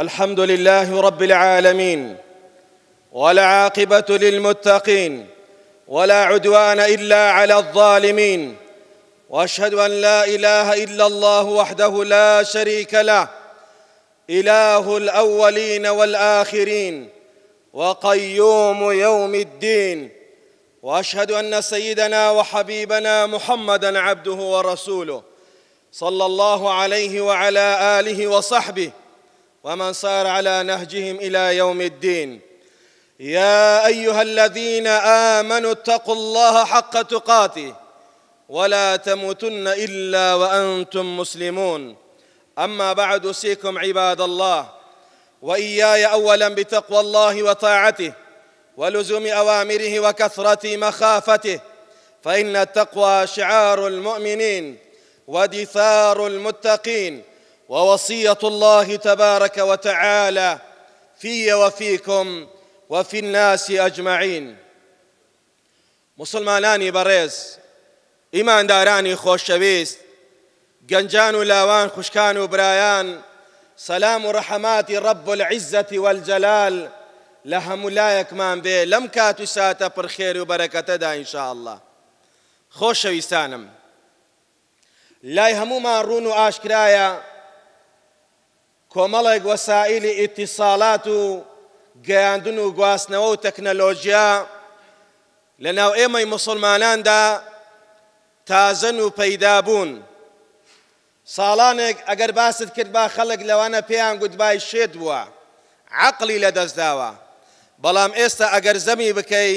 الحمد لله رب العالمين والعاقبة للمتقين ولا عدوان إلا على الظالمين وأشهد أن لا إله إلا الله وحده لا شريك له إله الأولين والآخرين وقيوم يوم الدين وأشهد أن سيدنا وحبيبنا محمدًا عبده ورسوله صلى الله عليه وعلى آله وصحبه ومن صار على نهجهم إلى يوم الدين يا أيها الذين آمنوا اتقوا الله حق تقاته ولا تموتن إلا وأنتم مسلمون أما بعد أوصيكم عباد الله وإياي أولا بتقوى الله وطاعته ولزوم أوامره وكثرة مخافته فإن التقوى شعار المؤمنين ودثار المتقين ووصيه الله تبارك وتعالى في وفيكم وفي الناس اجمعين مسلمانانی بەڕێز ئیماندارانی خۆشەویست گەنجان و لاوان خوشکان و برایان سەسلام و ڕەحەماتی ڕب و العیزەتی والجەلال لە هەمولایەکمان بێ لەم کات وبركة دا إن شاء الله خوش خۆشەویستانم لا يهمو ما رونو آشكرايا کۆمەڵێک وەسائلی ئیتیساڵات و گەیاندن و گواستنەوە و تەکنەلۆژیا لە ناو ئێمەی مسلماناندا تازن و پەیدا بوون. ساڵانێک ئەگەر باست کرد با خەڵک لەوانە پێیان گوتبای شێت بووە، عقلی لەدەستداوە. بەڵام ئێستا ئەگەر زەمی بکەی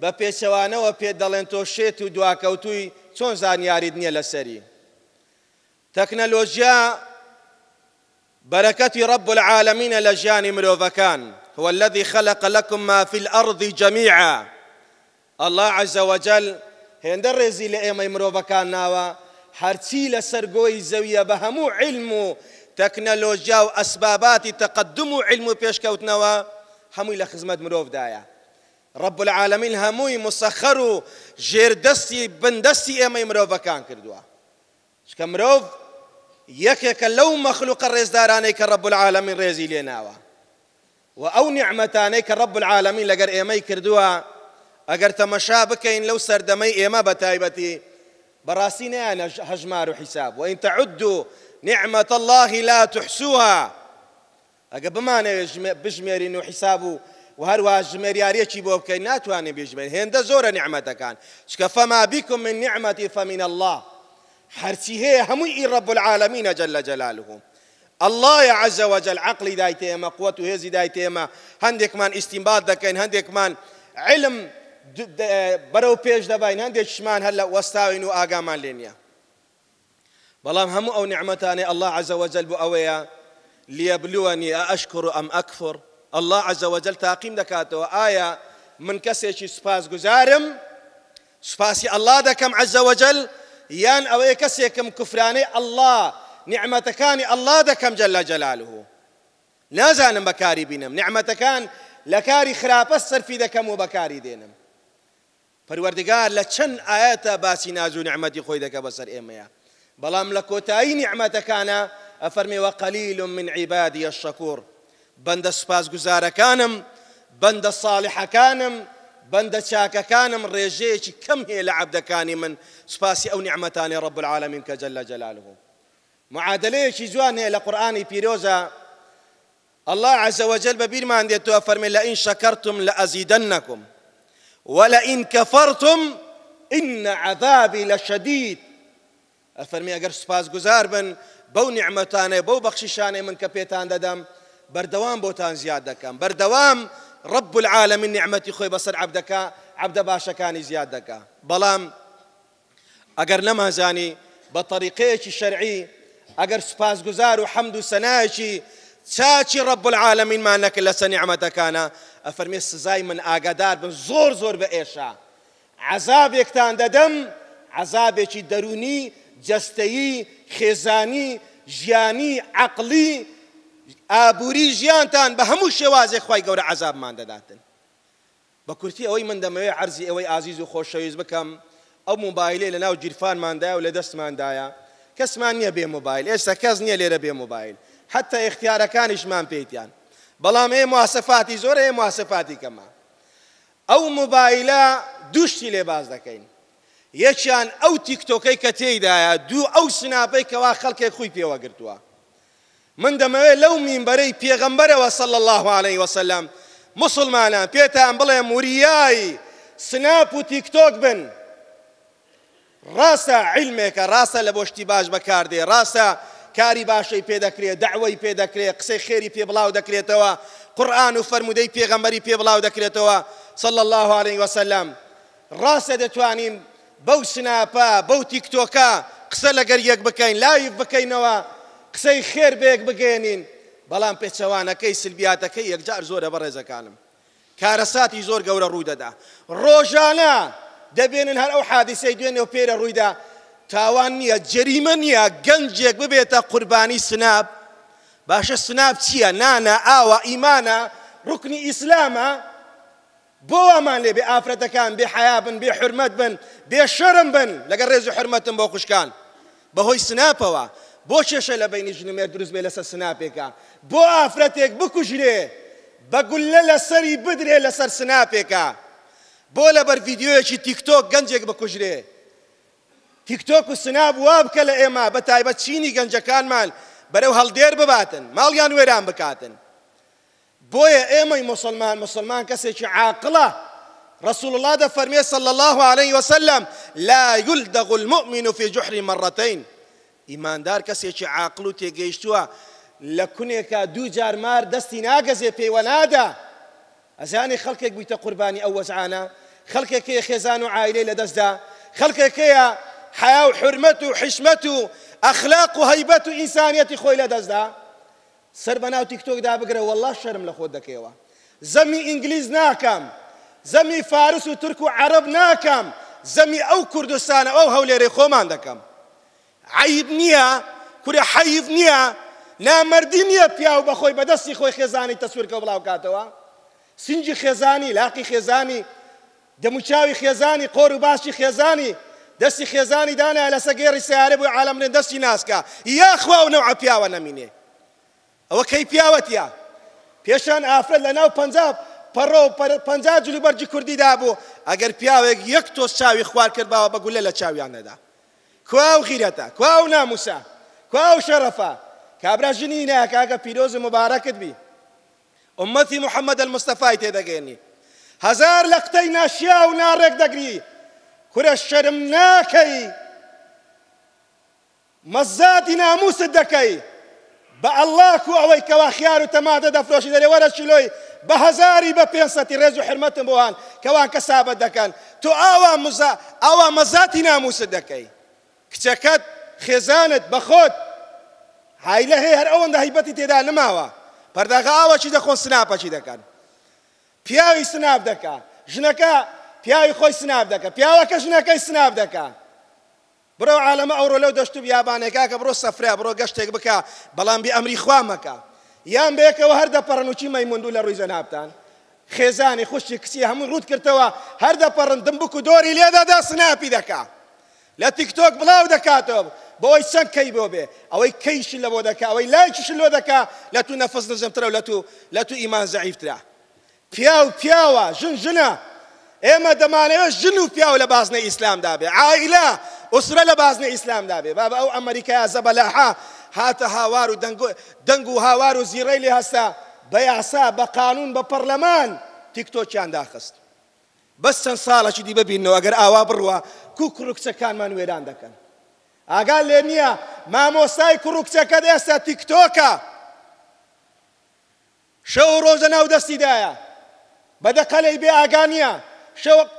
بە پێچەوانەوە پێ دەڵێن تۆ شێت و دواکەوتوی چۆن زانیاری نییە لەسەری. تەکنەلۆژیا بركتي رب العالمين لجياني مروفكان هو الذي خلق لكم ما في الأرض جميعا الله عز وجل هند الرزي لأيما مروفكان ناوا ناوە لسرقوي زوية بهمو زەویە بە هەموو علم و تەکنەلۆژیا و ئەسباباتی تەقدم و علم و پێشکەوتنەوە هەمووی لە رب العالمين هەمووی مسەخەر و ژێردەستی بندەستی ئێمەی مرۆڤەکان کردووە چکە مرۆڤ يكك لو مخلوق الرزدارانيك رب العالمين رزي لنا وأو و رب العالمين لقر ڕب العالمین لەگەر ئێمەی کردووە ئەگەر تەمەشا بکەین لەو سەردەمەی ئێمە بە تایبەتی بەڕاستی نیانە نعمة الله لا تحسوها ئەگە بمانا بژمێرین و حیساب و و هەروە ژمێریارەکی بۆ بکەین ناتوانێت هند زور نعمتك كان چکە بكم من نعمتي فمن الله هەرچی هەیە هەمووی رب بولعاالەمینە جل جلاله الله عز وجل عقلی دایت ئێمە قوت و هندك دایت ئێمە هەندێکمان ئیسیمبات دەکەین من علم برو پێش دەبین هەندێکشمان هەر هلا وەستاوین و ئاگامان لێنە بلام هم او نعممەتانی الله عز وجل بو ئەوەیە ليبلوني أشكر أم أكفر الله عز وجل تاقيم دكاتو آية من كسيش سباس گزارم سباسي الله دكم عز وجل یان ئەوەیە کەسێکم إيه کوفرانەی ئەله نیعممەتەکانی الله دكم جل جلاله نازانم بەکاری بینم نیعممەتەکان لە کاری خراپە سەرفی دەکەم و بەکاری دێنم پەروەردگار لە چەند ئاەتە باسی ناز و نیعممەتی خۆی دەکە بەسەر ئێمەیە بەڵام لە کۆتایی نیعممەتەکانە ئەفەرمیوە قەلیل من عیبادی الشەکوور بەندە كانم, بند بەندە كانم كان من رجيش كم هي لە كان من سباسي أو نعمتان ڕب العالمین کە جل لە جەلالهم معادلەیەکی جوان الى قران بيروزا الله عز وجل ببير ما عندي توفر من لئن شكرتم لازيدنكم ولئن كفرتم إن عذابي لشديد افرمي أجر سباس سوپاسگوزار بن بو نعمتان بو بخششان من كبيتان ددم بردوام بوتان زياده كم بردوام رب نعمتي خوي بصر عبدك عبد باشا كان زيادك بلام اگر ئەگەر زاني بطريقيش الشرعي اگر ئەگەر سوپاسگوزار وحمد حەمد و رب العالمين ما انك نەکرد لەسەر انا افرمي السزاي من ئاگادار زور زۆر زۆر عذاب ئێشە عذابێکتان عذاب عذابێکی دروني جستي خزاني جياني عقلي ئابووری ژیانتان بە هەموو شێوازێ خی گەورە عذابمان دەداتن بە کورتی ئەوەی من دەمەوێت عەرزی ئەوەی ئازیز و خۆشەویست بکەم ئەو موبایلێ لە ناو جیرفانماندای و لە دەستماندایە کەسمان نییە بێ موبایل ئێستا کەس نییە لێرە بێ موبایل حتا اختیارەکانیشمان پێیتیان بەڵام ئێ مواسەفاتی زۆر ئێ مواسەفاتی کەمە ئەو موبایلە دوشتی لێ باز دەکەین یەکیان ئەو تیکتۆکەی کە تێیدایە دوو ئەو سناپەی کەوا خەڵکێک خۆی پێوەگرتووە من دەمەوێت لەو مینبەرەی پێغەمبەرەوە سەل الله عليه وسلم مسلمانە پێتان بڵێ موریایی سناپ و تیکتۆک بن ڕاستە عیلمێکە ڕاستە لە بۆشتی باش بەکاردێ ڕاستە کاری باشەی پێدەکرێت دەعوەی پێدەکرێت قسەی خێری پێ بڵاو دەکرێتەوە قورآن و فرمودەی پێغەمبەری پێ بڵاو دەکرێتەوە صل الله عليه وسلم ڕاستە دەتوانین بەو سناپە بەو تیکتۆکە قسە لەگەر یەک بکەین لایف بکەینەوە قسەی خێر بێک بگەێنین بەڵام پێچەوانەکەی سلبیاتەکەی یەکجار زۆرە بەڕێزەکانم کارەساتی زۆر گەورە ڕوودەدا ڕۆژانە دەبێنن هەر ئەو حادیسەی دوێنێ و پێرە ڕوویدا تاوان نییە جەریمە نییە گەنجێک ببێتە قوربانی سناب باشە سناب چییە نانە ئاوە ئیمانە ڕکنی ئیسلامە بۆوامان لێ بێ ئافرەتەکان بێ حیا بن بێ حرمەت بن بێ شەرم بن لەگە ڕێز و حرمەتم بۆ خوشکان بەهۆی سناپەوە بۆ دروز لە بینی ژنمێر بو بێ لەسەر سناپێکان بۆ ئافرەتێک بکوژرێ بەگولە لەسەری بدرێ لەسەر سناپێکە بۆ تيك توك تیکتۆک گەنجێک بکوژرێ تیکتۆک و سناب وا بکە لە ئێمە بە تایبەت چینی برو بەرەو هەڵدێر بباتن ماڵیان وێران بکاتن بۆیە اما مسلمان مسلمان کەسێکی عاقله رسول الله ده فرمي صلى الله عليه وسلم لا يلدغ المؤمن في جحر مرتين ئیماندار کەسێکی عاقل و تێگەیشتووە لە کونێکە دوو جارمار دەستی ناگەزێ پێیوە نادا ئەزانی خەڵکێک بوویتە قوربانی ئەو وەزعانە خەڵکێکی خێزان و عیلەی لە دەستدا خەڵکێکەیە حیا و حرمەت و حشمەت و ئەخلاق و هەیبەت و ئینسانیەتی خۆی لە دەستدا سەر بە ناو تیکتۆکدا بگرە وله شەرم لە خۆت دەکەیەوە زەمی ئینگلیز ناکەم زەمی فارس و ترک و عرب ناکەم زەمی ئەو کوردستانە ئەو هەولێرەی خۆمان دەکەم عیب نییە کوێ حەیف نییە نامردی نییە پیاو بەخۆی بەدەستی خۆی خێزانی تەسوورکە بڵاو کاتەوە سنجی خێزانی لاقی خێزانی دەموچاوی خێزانی قۆر و باشی خێزانی دەستی خێزانی دانە لە سەگەێری سیارە بۆی عالمێن دەستی ناسکە یاخوا و نەوە پیاوە نەمینێ ئەوە کەی پیاوەتە پێشان ئافرەت لە ناو پنجاب پەڕۆ پنج جلو بەرجی کوردیدا بوو ئەگەر پیاوێک یەک تۆس چاوی خوار کردباوە بە گولە لە چاویان نەدا كواو خيرتا كواو ناموسا كواو شرفا كابرا کابرا كاكا نایە مباركة بي أمتي محمد المصطفى تدقيني هزار لقتي هەزار لە قتەی ناشیا و ناڕێک دەگری کورە شەرم ناکەی مەزاتی ناموست دەکەی بە ئەللاک و ئەوەی کەوا خیار و تەمادە دەفرۆشی دەرێ وەرە چیلۆی بە هەزاری بە پێسەتی ڕێز و حرمەتم بۆوان کەوان کەسابەت دەکەن تۆ ئاوا مزا ئاوا مەزاتی ناموست دەکەی کچەکەت خێزانت بەخۆت هایلە هەیە هەر ئەوەندە هیبەتی تێدا نماوە پەرداغا ئاوەکی دەخۆ سناپەکی دەکەن پیاوی سناب دەکە ژنەکە پیاوی خۆی سناب دەکە پیاوەکە ژنەکەی سناب دەکە برو عالمە ئەوڕۆ لەو دەشت و بیابانێکا کە بڕۆ سەفرا بڕۆ گەشتێک بکە بەڵام بی ئەمری خوامەکە یان بەیەکەوە هەر دەپەڕن و چی مەیمونندوو لە ڕووی زەنابتان خێزانی خوشتی کچی هەموو ڕوت کردەوە هەر دەپەڕندم بکو دۆری لێدادا سناپی دەکات لا تيك توك دەکاتەوە بۆی بوي کەی بۆ بێ ئەوەی کەیش لە بۆ دەکا لا لایکیش لۆ دەکا لا تو نفس نزم و لە تو لا تو ئیمان زعیفترا پیا و پیاوە ژن ژنە ئێمە دەمانەوە ژن و پیاو لە بازنە ئیسلامدا بێ عائلا ئوسرە لە بازنە ئیسلامدا بێ بابە ئەو ئەمریکای زەبەلاها هاتە هاوار و هاوارو و هاوار و زیڕەی لێ هەستا بە یاسا بە قانون بە پەرلەمان تیکتۆکیان داخست بەس چەند ساڵەکی دی کوکڕکچەکانمان وێران دەکەن. ئاگال لێ نییە مامۆسای کوڕکچەکەت ئێستا تیکتۆکە شەو ڕۆژە ناو دەستیدایە بەدەقەلەی بێ ئاگانیە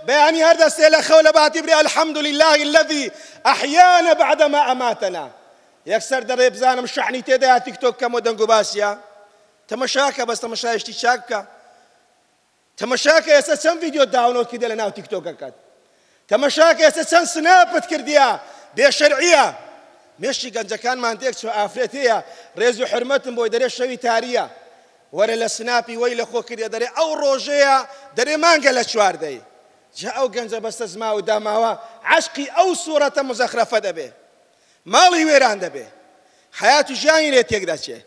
بەیانی هەردەستێ لە خەو لە باتیبری بری لله الذي ئەحیانە بعدما ئەماتەنا یەکسەر دەڕێ بزانم شعنی تێدای تیکتۆکەم و دەنگ و باسیە تەمەشاکە بەس تەمەشایشتی چاککە تەمەشاکە ئێستا چەند ویددیو داونۆکی دە لە ناو تیکتۆکەکەت تەمەشاکە ئێستا چەند سناپت کردیە بێشەرعە مێشتی گەنجەکانمان تێک چۆ ئافرێت هەیە ڕێز و حرمەتم بۆی دەرێ شەوی تاریە وەرە لە سناپی وەی لە خۆکردێ دەرێ ئەو ڕۆژەیە دەرێ مانگە لە چواردەی جا ئەو گەنجە بەستە زما و داماوە عشقی ئەو سوورەتە مزەخرەفە دەبێ ماڵی وێران دەبێ حیات و ژیانی لێ تێکداچێ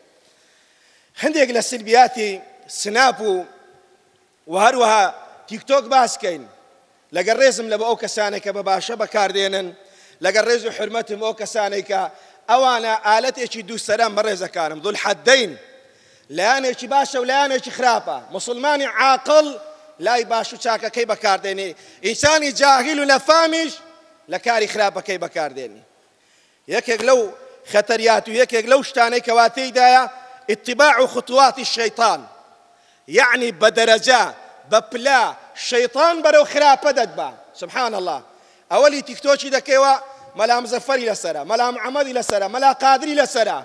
هەندێک لە سلبیاتی سناپ و و هەروەها تیکتۆک باسکەین لەگەر ڕێزم سانك بابا ئەو کەسانێکە بە باشە بەکاردێنن لەگەر اوانا و اشي دو سلام ئەوانە كارم دووسەرە بە لان اشي باشا ولان اشي و لایانێکی خراپە مسلمانی عاقل لای باش و انسان بەکاردێنێ ئینسانی جاهیل و نەفامیش لە کاری خراپەکەی بەکاردێنی یەکێک لەو خەتەریات و یەکێک لەو شتانەی اتباع خطوات الشيطان يعني یعنی بە برو بەرەو دد با سبحان الله ئەوەلی تیکتۆکی دەکەوە مەلام زەفەری لەسرە مەلام عەمەدی لەسرە مەلا قادری لەسرە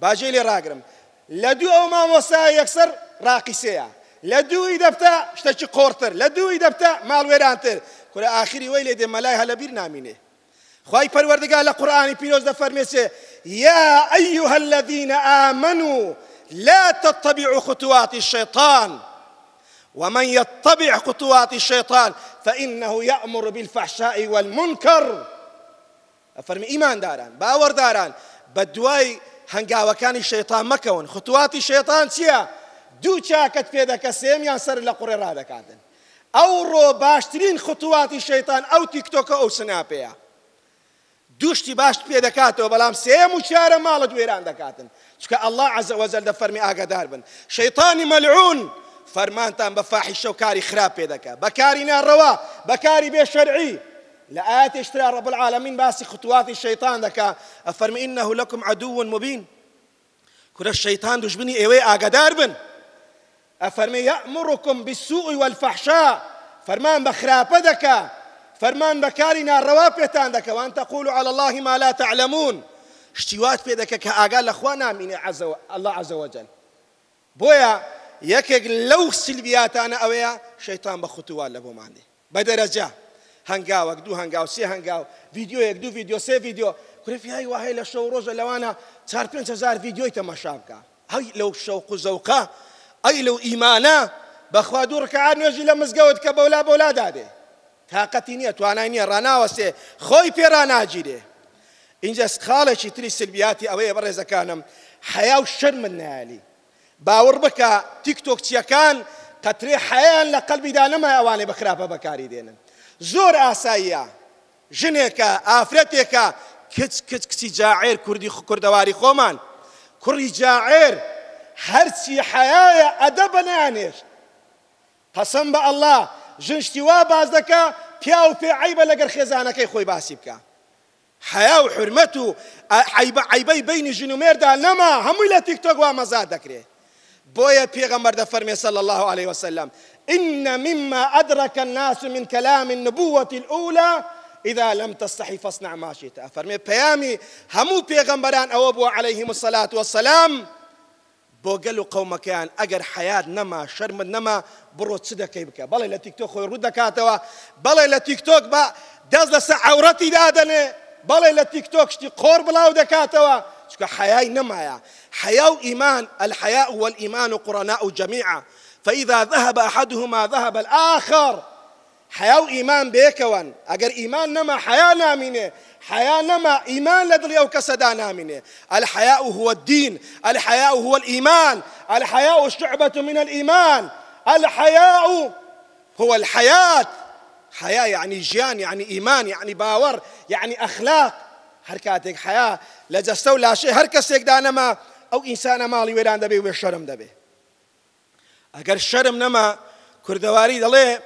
باجێ لێ ڕاگرم لە دوو ئەو مامۆسا ما ڕاقیسەیە لە دووی دەبتە شتەکی قۆرتر لە دووی دەبتە ماڵوێرانتر کورە ئاخری وی لێ دێ دي هەلە بیر ناميني خی پەروەردگا لە قورآانی پیرۆز دە فەرمێسێ يا ايها الذين آمنوا لا تتبعوا خطوات الشيطان ومن يتبع خطوات الشيطان فإنه يأمر بالفحشاء والمنكر افرم إيمان داران باور داران بدواي مكون خطوات الشيطان سيا دو چاكت في ذاك السيم دەکە سێمیان سەر لە قوڕێ ڕادەکاتن. ئەو ڕۆ باشترین خطواتی شەیطان ئەو تیکتۆکە ئەو سناپەیە. دوشتی باش پێ دەکاتەوە بەڵام سێم و چارە ماڵە دوێران دەکاتن چکە ئەله عزەوەزەل دە فەرمی ئاگدار بن. شەیطانی ملعون فەرمانتان بفاحش فاحیشە و کاری خراپ پێ دەکە بەکاری ناڕەوە بەکاری بێشەرعی لە ئاەتی شترا ڕب العالمین باسی خطواتی شەیتان دەکا ئەفەرمی ئینەه لەکم عدوون مبین کورە شەیتان دوژمنی ئێوەی بن أفرم يأمركم بالسوء والفحشاء بخراب بە فرمان بكاري نار روا بيتان دكا وأن تقولوا على الله ما لا تعلمون اشتوات في دەکە کە ئاگا من نامینە الله عز وجل بويا یەکێک لەو سلبیاتانە ئەوەیە شەیتان بە خوتووە لە بۆمانی بە دەرەجا هەنگاوەک دوو هەنگاو سێ هەنگاو ویددیوەک دوو ویددیو سێ ویددیو کوفیایی وهەیە لە شەو ڕۆژە لەوانە 4500 ویددیوی تەمەشا بکە هەی لەو شەوق و زەوقە ئەی لەو ئیمانە بەخوا دوو ڕکعات نوێژی لە مزگەوت کە بەولا بۆلا دادێ تااقەتی نییە توانای نییە ڕناوەسێ خۆی پێراناگیرێ اینجا خاڵێکی تری سلبیاتی ئەوەیە بەڕێزەکانم حیا و شەر من نالی باوەڕ بکە تیکتۆکچیەکان قەترێ حەیان لە قەلبیدا نەمە ئەوانێ بەخراپە بەکاری دێنن زۆر ئاساییە ژنێکە ئافرەتێکە کچ کچ کچی جاعێر کوردی کوردەواری خۆمان کوڕی جاعێر هەرچی حەیە ئەدە بەنانێش قەسم بە ئەلله ژنشتی وا باز دەکە پیا و پێ عیبە لەگەر خێزانەکەی خۆی باسی بکە حیا و حرمەت و عیبە عیبەی بینی ژن و مێردا نەما هەمووی لە تیکتۆک وا مەزاد دەکرێت بويا بيغمبر ده فرمي صلى الله عليه وسلم إن مما أدرك الناس من كلام النبوة الأولى إذا لم تستحي فاصنع ما شئت فرمي بيامي همو بيغمبران أو أبو عليهم الصلاة والسلام بو و قەومەکەیان يعني ئەگەر حیات نەما شەرمت نما بڕۆ چ دەکەی بکە بەڵێ لە توك خۆی ڕوو دەکاتەوە بەڵێ لە تیکتۆک بە دەست لەسە عورەتی بەڵێ لە تیکتۆکشتی قۆر بڵاو دەکاتەوە چکە حەیای نەمایە حەیا و ئیمان الحەیا والئیمان و قڕنا و فإذا ذهب أحدهما ذهب الآخر حياة إيمان بيكوان أجر إيمان نما حياة نامينة حياة نما إيمان لدلي أو كسدا نامينة الحياء هو الدين الحياء هو الإيمان الحياء شعبة من الإيمان الحياء هو الحياة حياة يعني جيان يعني إيمان يعني باور يعني أخلاق هەرکاتێک حیا لە جەستە و لاشێ هەر کەسێکدا نەما ئەو ئینسانە ماڵی وێران دەبێ وێ شەرم دەبێ. ئەگەر شەرم نەما کوردەواری دەڵێ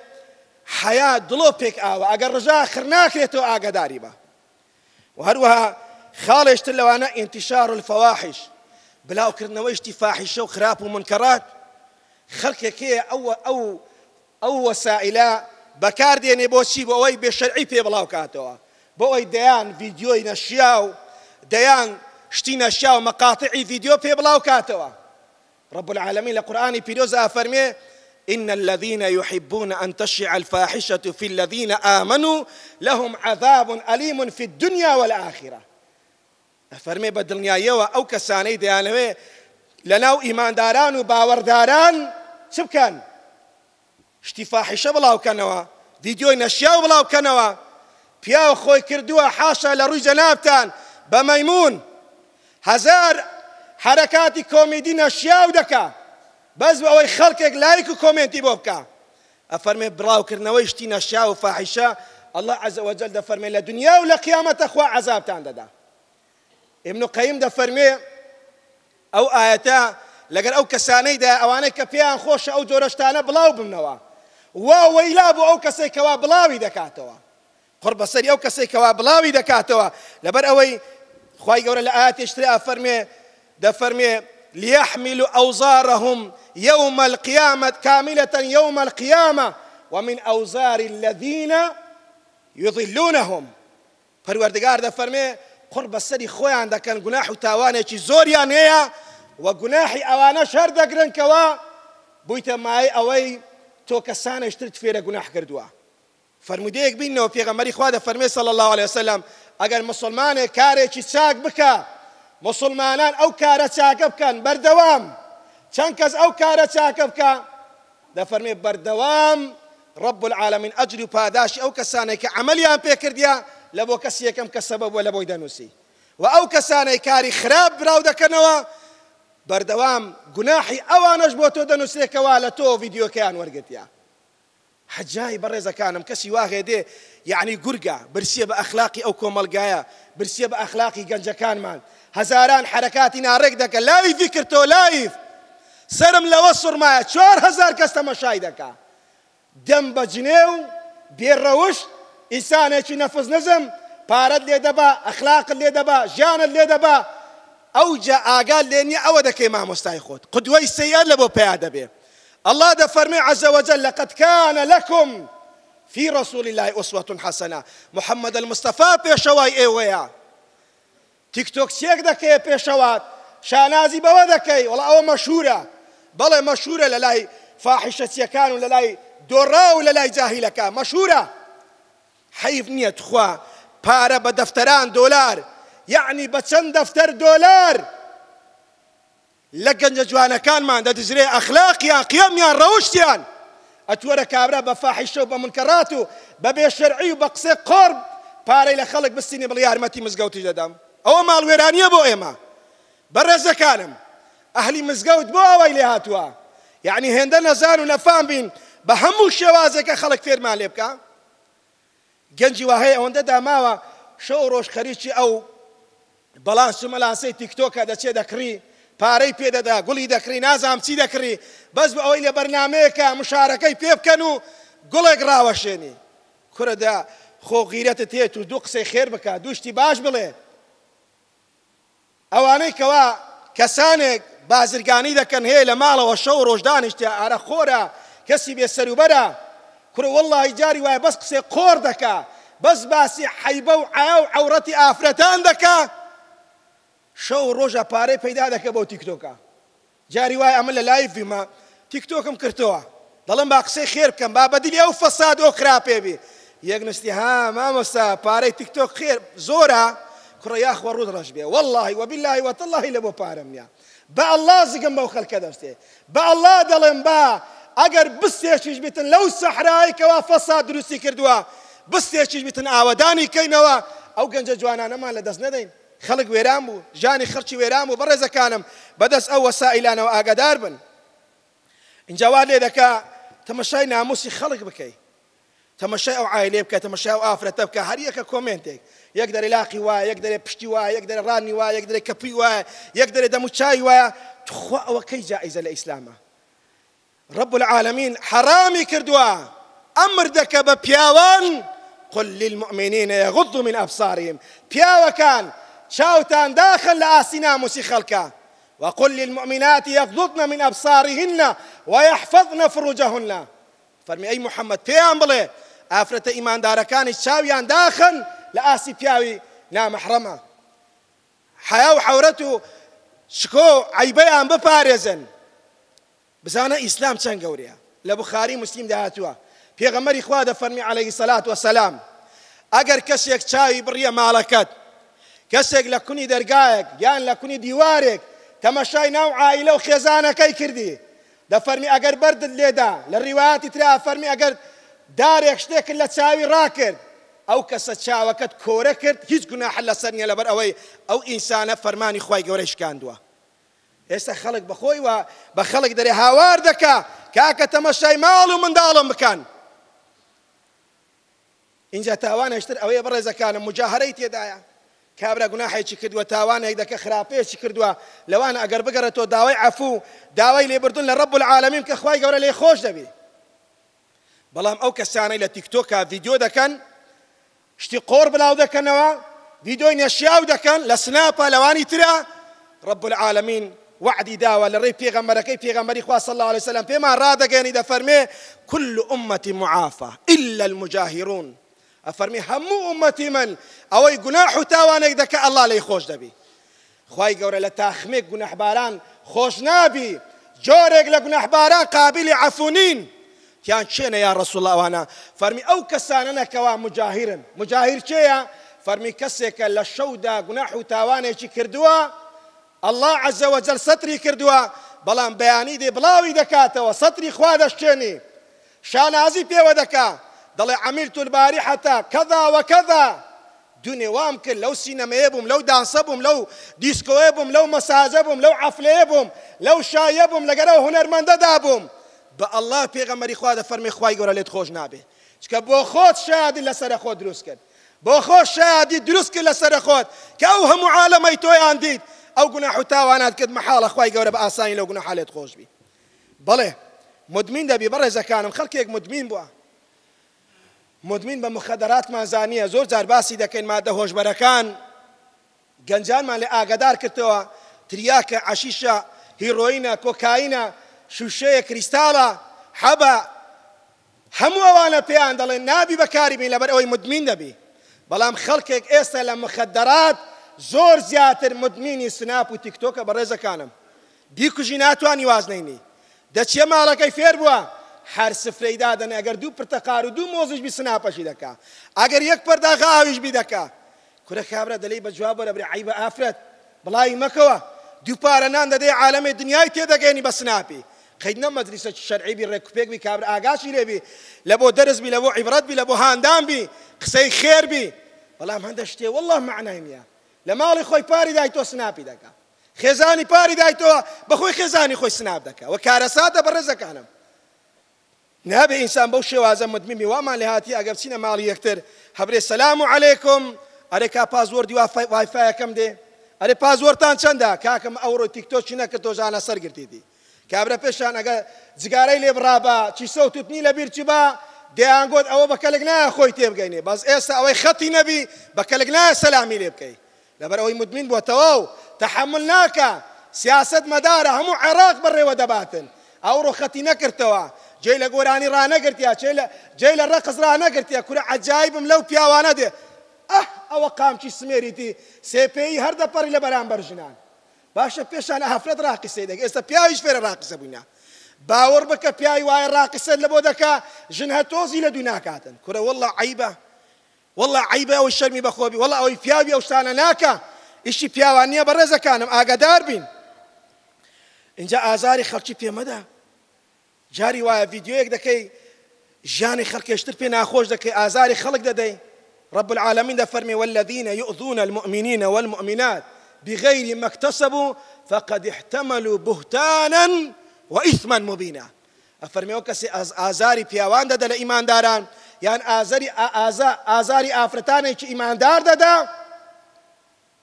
حیا دڵۆ پێک ئاوە ئەگەر ڕژا خرناکرێتەوە ئاگداری بە. و هەروەها خاڵێشتر لەوانە ئینتیشار و فەواحش بلاوکردنەوەی شتی فاحیشە و خراپ و منکەڕات خەڵکێکەیە ئەو ئەو ئەو وەسائلە بەکاردێنێ بۆچی بۆ ئەوەی بێشەرعی پێ بڵاو کاتەوە بۆ ئەوی دەیان ڤیددیۆی نەشیا و دەیان شتی نەشیا و مەقاتعی ڤیددیو پێ بڵاو کاتەوە رب العالمين لقرآن بيروز أفرمي إن الذين يحبون أن تشيع الفاحشة في الذين آمنوا لهم عذاب أليم في الدنيا والآخرة أفرمي بدلنيا يوا أو كساني ديانوي لناو إيمان داران وباور داران سبكان شتی فاحشە بڵاوکەنەوە ویددیۆی نەشیا و بڵاوکەنەوە پیاوە خۆی کردووە حاشا لە ڕووی جەنابان بە مەمون هەزار حرکاتی کۆمیدی نەشیاو دەکا بەس ئەوەی خەڵکێک لایک و کۆمنتی بۆ بکە ئەفەرمێ بڵاوکردنەوەی شتی نەشیا و فاحیشە الله عزەوەجل دەفەرمێ لە دنیا و لە قیامەتە خوا عذابتان دەدا ابن قیم دەفەرمێ ئەو ئاەتە لەگەر ئەو کەسانەیدا ئەوانەی کە پێیان خۆشە ئەو جۆرەشتانە بڵاو بمنەوە وا وەیلا بۆ ئەو کەسێک کەوا قرب دەکاتەوە قڕ بەسەری ئەو کەسێک کەوا بڵاوی دەکاتەوە لەبەر ئەوەی خی گەورە لە ئااتێشترا فەرمێ دەفەرمێ ليحملوا أوزارهم يوم القيامة كاملة يوم القيامة ومن أوزار الذين يضلونهم پەروەردگار دەفەرمێ قڕ بەسەری خۆیان دەکەن گوناح و تاوانێکی زۆریان هەیە و گوناحی ئەوانە شەر دەگرن کەوە بوویتە مای ئەوەی تۆ کەسانە شترت فێرە گوناح کردووە فەرمودەیەک بین پێغەمەری خوا دە فرمی صلی الله علیه وسلم اگر مسلمان مسلمانێک چی ساق بکە مسلمانان ئەو کارە چاکە بکەن بەردەوام چەند کەس ئەو کارە چاکە بکە دەفەرمێ بەردەوام رب العالمین ئەجر و پاداشی ئەو کەسانێک کە عملیان پێکردیا لە بۆ کەس یەکەم کە سەبەب بووە لە دانوسی و او کسانه کاری خراپ براو دکنوا بەردەوام گوناحی ئەوانەش بۆ تۆ دەنووسێکەوە لە تۆ ڤیددیوکیان وەرگتیە حجای بەڕێزەکانم کەسی واغێدێ یعنی گورگە برسیە بە ئەخلاقی ئەو کۆمەلگایە برسیە بە ئەخلاقی گەنجەکانمان هەزاران حرکاتی ناڕێک دەکە لاویفی کردۆ لایف سرم لەوە سوورمایە چوار هزار کەس تەمەشای دەکا دەم بە جنێ و بێڕەوش ئینسانێکی نەفز نزم پارەت لێ دەبا ئەخلاقت لێ دەبا ژیانت لێ دەبا او جا ئاگال لێنی ئەوە ما مستيخوت قدوي السيئه سەیار بياده بۆ الله ده فرمي عز وجل لقد كان لكم في رسول الله أسوة حسنة محمد المصطفى پێشەوای اي ويا تيك توك سيك بەوە دەکەی وڵا ئەوە مەشهورە بەڵێ مەشهورە لە مشهوره فاحشەچیەکان و لە لای دۆڕا و دورا ولا لاي جاهلك مشهوره نییە تخوا پارە بە دەفتەران يعني بە دفتر دولار لكن جوانا كان ما عنده ئەخلاقیان اخلاق يا قيم يا روشتيان فاحیشە كابرا بفاحش منکەڕات و بە بێشەرعی وبقصي قرب باري لخلق پارەی لە خەڵک مزقوت جدام او مزگەوتی دەدەم ئەوە ايما برزا كانم اهلي مزقوت بو بۆ ئەوەی لێ هاتووە یعنی هێندە نەزان و نەفام بین بە هەموو شێوازەکە خەڵک فێرمان لێ بکە گەنجی وهەیە ئەوەندە بەڵام شمەلاسەی تیکتۆکە دەچێ دەکڕی پارەی پێدەدا گوڵی دەکڕی نازام چی دەکڕی بەس بە ئەوەی لە بەرنمەیەکە مشارەکەی پێ بکەن و گوڵێک ڕاوەشێنی کورەدا خۆغیرەتە تێت و دوو قسەی خێر بکە دوشتی باش بڵێ ئەوانەی کەوا کەسانێک بازرگانی دەکەن هەیە لە ماڵەوە شەو ڕۆژدانیشتیا ئارە خۆرە کەسی بێ سەروبەرە کوڕوەڵی جاری وایە بەس قسێ قۆر دەکا بەس باسی حیبە و ئاو عورەتی ئافرەتان دەکات شەو ڕۆژە پارەی پەیدا دەکە بۆ تیکتۆکە جاری وای ئەمە لە لایڤیمە تیکتۆکم کردەوە دەڵم با قسەی خێر بکەم با بەدلی ئەو فەساد ئۆ خراپێبی یەک نستی ها مامۆستا پارەی تیکتۆک خێر زۆرە کوڕە یاخوە ڕوود ڕژ بێ واللهی وبیلهی وتەلهی لە بۆ پارەمیە بە ئەلله زگەم بەو خەلکە دەستێ بە ئەلله دەڵێم با ئەگەر بستێکیش بتن لەو سەحرایکەوە فەساد دروستی کردووە بستێکیش بتن ئاوەدانی کەینەوە ئەو گەنجە جوانانەمان لە دەست نەدەین خلق وێران جاني خرشي خەرچی برزا كانم بدس او وسائل انا ئاگادار بن ان لێ دەکا تەمەشای ناموسی خەڵک بکەیت تەمەشای ئەو عیلێ بکە تەمەشای ئەو ئافرەتە بکە هەریەکە کۆمنتێک كومنتك يقدر يلاقي وا يقدر يبشتي وا يقدر يراني وا يقدر يكبي وا يقدر يدمو شاي وا دەرێ دەموچای وایە تخوا ئەوە رب العالمين حرامي كردوا امر دەکە بياوان قل للمؤمنين يغضوا من أبصارهم كان شاوتان داخل لآسنا موسي خلقا وقل للمؤمنات يغضضن من أبصارهن ويحفظن فروجهن فرمي أي محمد في أمبلي ئافرەتە إيمان داركان داخن داخل ئاسی پیاوی نامەحرەمە حیا و حەورەت و شکۆ عیبەیان بپارێزن بزانە ئیسلام چەند گەورەیە مسلم بخاری في غمر پێغەمەری فرمي عليه الصلاه والسلام وەسەسلام ئەگەر کەسێک چاوی بڕیە ماڵەکەت کەسێک لە کونی دەرگایەک یان لە کونی دیوارێک تەمەشای ناو عائلە و خێزانەکەی کردی دەفەرمی ئەگەر بەردت لێدا لە ڕیواەتی ترا فەرمی ئەگەر دارێک شتێکن لە چاوی ڕاکرد ئەو کەسە چاوەکەت کۆرە کرد هیچ گوناحە لەسەر نیە لەبەر ئەوەی ئەو ئینسانە فەرمانی خی گەورەی شکاندووە ئێستا خەڵک بەخۆی وە بە خەڵک دەرێ هاوار دەکا کاکە تەمەشای ماڵ و منداڵم بکەن اینجا تاوان هێشتر ئەوەیە بەڕێزەکانم مجاهرەی تێدایە کابرا گوناحێکی کردووە تاوانێک دەکە خراپەیەکی کردووە لەوان ئەگەر تو داوای عفو داوای لێبردون لرب ڕب العالمین کە خوای گەورە لێ خۆش دەبی بەڵام ئەو کەسانەی لە تیکتۆکە ڤیددیو دەکەن شتی قۆر بڵاو دەکەنەوە ڤیددیۆی نەشیاو دەکەن لە سناپە لەوانی ترا ڕب العالمین وعدی داوە لە ڕێی پێغەمبەرەکەی پێغەمبەری خوا صلی الله عليه وسلم پێمان ڕادەگەێنی دەفەرمێ كل أمة معافى إلا المجاهرون ئەفەرمی هەموو ئومەتی من ئەوەی گوناح و تاوانێک دەکە ئەللا لی خۆش دەبی خی گەورە لە تاخمێک گونەحباران خۆش نابی جۆرێک لە گونەحباران قابلی عفونین تیان چێنە یا ڕسوڵ ئەوانە فەرمی ئەو کەسانە نەکەوا مجاهرن مجاهر چێە فەرمی کەسێکە لە شەودا گوناح و تاوانێکی کردووە ئەلله عزەوە جەل سەتری کردووە بەڵام بەیانی دێ بڵاوی دەکاتەوە سەتری خوا دەشتێنی شانازی پێوە دەکات دلي عملت البارحة كذا وكذا دوني وام لو لەو سینەمەیە لو لەو دانسە لو لەو لو بووم لو مەسازە بووم لەو عفلەیە بووم هنر من بووم لەگەرە الله بووم بە ئەلله پێغەمەری خوا دە فەرمی خوای گەورە لێت خۆش نابێ چکە بۆ خۆت شادی لەسرە خۆ دروست کرد بۆ خۆ شادی دروست کرد لەسرە خۆت کە ئەو هەموو عالەمەی تۆیان دیت ئەو گونا حوتاوانات کرد محاڵە خوای گەورە بە ئاسانی لەو گونا حالێت خۆش بی بەڵێ مدمین دەبی بەڕێزەکانم خەڵکێک مدمین بووە مدمین بە مخەدەراتمان زانیە زۆر جار باسی دەکەین مادە هۆشبەرەکان گەنجانمان لێ ئاگدار کردەوە تریاکە عشیشە هیڕۆینە کۆکاینە شوشەیە کریستالە حەبە هەموو ئەوانە پێیان دەڵێن نابی بەکاری بین لەبەر ئەوەی مدمین دەبی بەڵام خەڵکێک ئێستا لە مخەدەرات زۆر زیاتر مدمینی سناپ و تیکتۆکە بە ڕێزەکانم دیکوژی ناتوانانی وازنینی دەچێ ماڵەکەی فێر بووە هر سفرەی دادن اگر دو پرتەقار و دوو مۆزیش بی سناپەشی دەکا اگر یک پەرداخ آویش بی دەکا کورە کابرا دلی بە جواب بەرەبری عیبە ئافرەت بڵی مەکەوە دوو پارە نان داده عالم دنیای تی تێدەگەێنی بە سناپی قید نم مدرسه شرعی بی ڕێککوپێک بی کابر ئاگاشی لێبی بی لبو درس بی لبو بۆ بی لبو بۆ هاندان بی قسەی خیر بی بەڵام من شتێ والله معنای نیە لە ماڵی خوی پاری دای تو سناپی دەکا خزانی پاری دای تۆ بەخۆی خزانی خوی سناب دەکا و کارەساتە بە ڕێزەکانم نهب انسان بو شوازه مدمي و مالهاتي اگر سينه مال يكتر حبر السلام عليكم عليك پاسورد واي واي فاي كم دي اري پاسورد تان چنده كاكم اورو تيك توك شنه كه تو جان اثر گرتي دي كابره فشان اگر زگاري لي برابا چي صوتت ني لبير چبا دي انگوت او بكلك نه اخوي تي بگيني بس اس او خطي نبي بكلك نه سلامي لي بكاي لبر او مدمن بو تو تحملناك سياسه مداره همو عراق بري ودباتن اورو ختي نكرتوا جێ لە گۆرانی ڕانەگرتیا جێ لە ڕقز ڕانەگرتیا کورە عجایبم لەو پیاوانە دێ ئەه أه، ئەوە قامچی سمێریتی سێپێی هەردەپەڕی لە بەرامبەر ژنان باشە پێشانە هەفرەت ڕاقیسەی دەگە ئێستا پیاویش فێرە ڕاقسە بووینە باوەڕ بکە پیاوی وایە ڕاقسە لە بۆ دەکا ژن هەتۆزی لە دوو ناکاتن کورە وەڵە عیبە وەڵە عیبە ئەوی شەرمی بەخۆبی وەڵە ئەوی پیاوی ئەو شتانە ناکە ئیشی پیاوان نییە بەڕێزەکانم ئاگادار بین اینجا ئازاری خەڵکی پێمەدا جاری وایە ڤیددیوەک دەکەی ژیانی خەرکێشتر پێ ناخۆش دەکەی ئازاری خەڵک دەدەی رب العالمين ده فرمي والذين يؤذون المؤمنين والمؤمنات بغير ما اكتسبوا فقد احتملوا بهتانا وإثما مبينا أفرمي وكسي آزاري بيوان ده دا لإيمان داران يعني آزاري آزا آزاري آفرتاني كي إيمان دار ده دا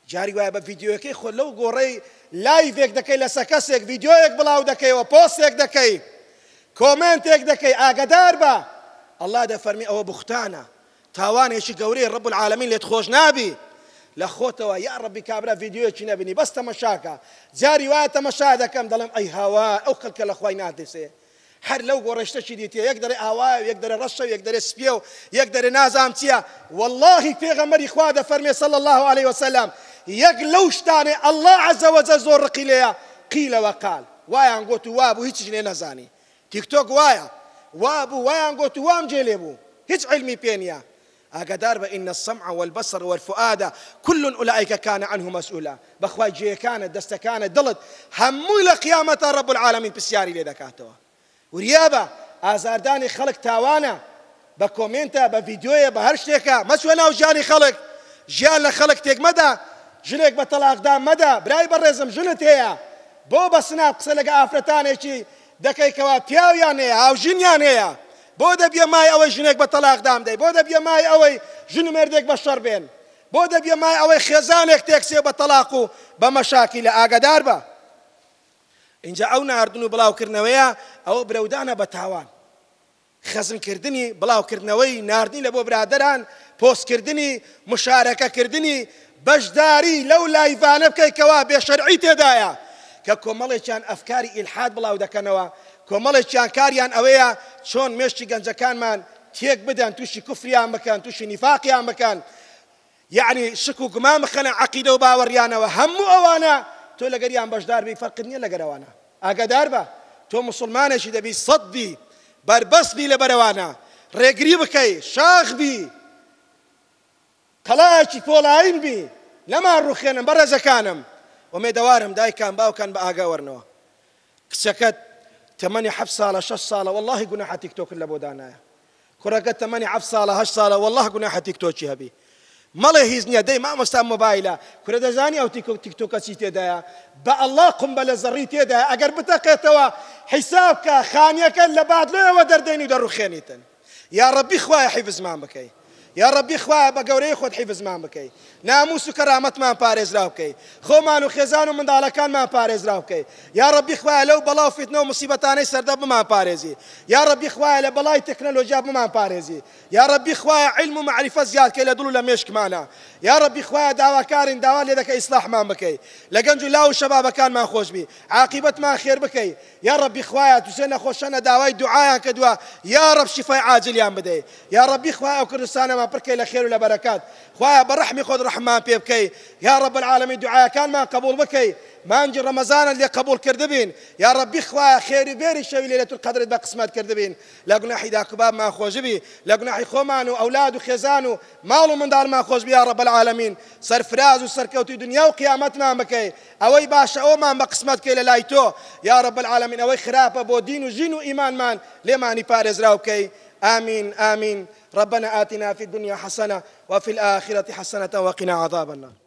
جاري وای فيديو ڤیددیوەکەی خۆ لەو گۆڕەی لایڤێک دەکەی لە فيديو ڤیددیۆیەک بلاو دەکەی و پۆستێک دەکەی كومنت دەکەی ئاگدار بە ئەللا دەفەرمی ئەوە بختانە تاوانێکی گەورەی ڕب العالمین لێت خۆش رب العالمين خۆتەوە یا ڕبی کابرا یددیوەکی نەبینی بەس تەمەشاکە جاری وایە تەمەشا دەکەم دەڵم ئەی هاوا ئەو خەکە لە خۆی نادسێ هەر لەو گۆڕشتەکی دیتە یەک دەرێ ئاوایە یەک دەرێ ڕەشە یەک دەرێ سپێ و یەک دەرێ نازام چییە واللهی پێغەمەری خوا دەفەرمێ سەڵ الله عليه وسلم يق لو شتانێ ئەله عزەوەجە زۆر ڕقی لەیە قیلەوە قال وایان گوت و وابوو هیچ ژنێ تيك توك وايا وا وايا وایان گوت وام جێ علمي بوو هیچ اقدر بان السمع والبصر والفؤاد كل اولئك كان عنه مسؤولا بەخوای جي كان دست كان دلت همو رب قيامه رب العالمين بسياري وریابە ئازاردانی وريابا تاوانە خلق تاوانا بكومنتا ڤیددیۆیە بە هەر شتێکە مەسوێ خلق ژیانی خلق تيك مدى خەڵک تێکمەدا ژنێک مدى تەلاقدا مەدا برای بەڕێزم ژنت هەیە بۆ سناب دەکەیکەوە پیاویان هەیە هاوژینیان هەیە بۆ دەبیە مای ئەوەی ژنێک بە تەلاقدام دەی بۆ دەبیە مای ئەوەی ژن مردێک بە شەر بێن بۆ دەبیە مای ئەوەی خێزانێک تێکسێ بە تەلاق و بە مەشاکی لە ئاگدار بە اینجا ئەو ناردن و بڵاوکردنەوەیە ئەوە برەودانە بە تاوان خەزمکردنی بڵاوکردنەوەی ناردنی لە بۆ برادران پۆستکردنی مشارەکەکردنی بەشداری لەو لایڤانە بکەیتەوە بێشەرعی تێدایە کە کۆمەڵێکیان ئەفکاری ئیلحاد بڵاو دەکەنەوە کۆمەڵێکیان کاریان ئەوەیە چۆن مێشتی گەنجەکانمان تێک بدەن تووشی کوفریان بکەن تووشی نیفاقیان بکەن یعنی شک و گومان بخەنە عقیدە و باوەڕیانەوە هەموو ئەوانە تۆ لەگەریان بەشدار بی فەرق نییە لەگەرەوانە ئاگادار بە تۆ مسلمانێکی دەبی سەدبی بربەسبی لە بەرەوانە ڕێگری بکەی شاخبی قەلاکی پۆلاین بی لەمان ڕوخێنم بەڕێزەکانم ئۆمێدەوارم باو كان بە ئاگاوەرنەوە سكت تەمەنی حف صالة شش ساڵە واللهی گوناحەتیک تۆ کرد لە بۆ دانایە کوڕەکە تەمەنی حەف ساڵە هەش ساڵە والله گوناحەتیک تۆچی هەبی مەڵێ هیچ نییە دەی مامۆستا مۆبایلە تيك دەزانی ئەو تیکتۆکەچی تێدایە بە الله قم بە أجر زەڕی تێدایە ئەگەر بتەقێتەوە حیسابکە خانیەکە لە بادلەوە درو و يا ربي ڕەبی خوایە حیفزمان بکەی یا ڕەبی خوایە بە خود حفظ ما بکەیت ناموس كرامت و کەرامەتمان پارێزرا خو خۆمان خزانو من و منداڵەکانمان پارێزرا بکەیت یا يا ربي خوا لو بلا فتنة مسیبەتانەی سەردە بمان پارێزی يا ربي خوا لە بلا تكنولوجيا بمان پارێزی يا ربي خوا علم ومعرفة زياد كي و معریفە زیادکەی لە دڵ و لە مێشکمانە یا ڕەبی خوایە داواکارین داوا لێ دەکە شباب كان ما خوش بي لاو ما خير بكي يا ربي خوا ڕەبی خوشنا دوسێ دعاء كدوا يا رب شفاء عاجل يا بدەیت يا ربي خوا و ما بڕکەی لە خير ولا بركات خويا برحمي خذ رحمان خۆت يا رب العالمين دعاء كان ما قبول قبول ما نجي رمضان اللي قبول کردبین یا ڕەبی خوا خێری بێری شەوی لێ تور قدرت بە قسمت کردبین لە گوناحی ما خوجبي لا گوناحی خۆمان و ئەولاد و خێزان و ماڵ و منداڵمان خۆشبی یا ڕە بەعاالمین سەرفراز و سەرکەوتی دنیا و قیامەتمان بکەی ئەوەی باشە ئەومان بە قسمت کەی لە لای تۆ یا ڕە بەعاالمین ئەوەی خراپە بۆ دین و ژین و ئیمانمان لێمانی پارێزراوکەی آمين آمين ربنا آتنا في الدنيا حسنة وفي الآخرة حسنة وقنا عذاب النار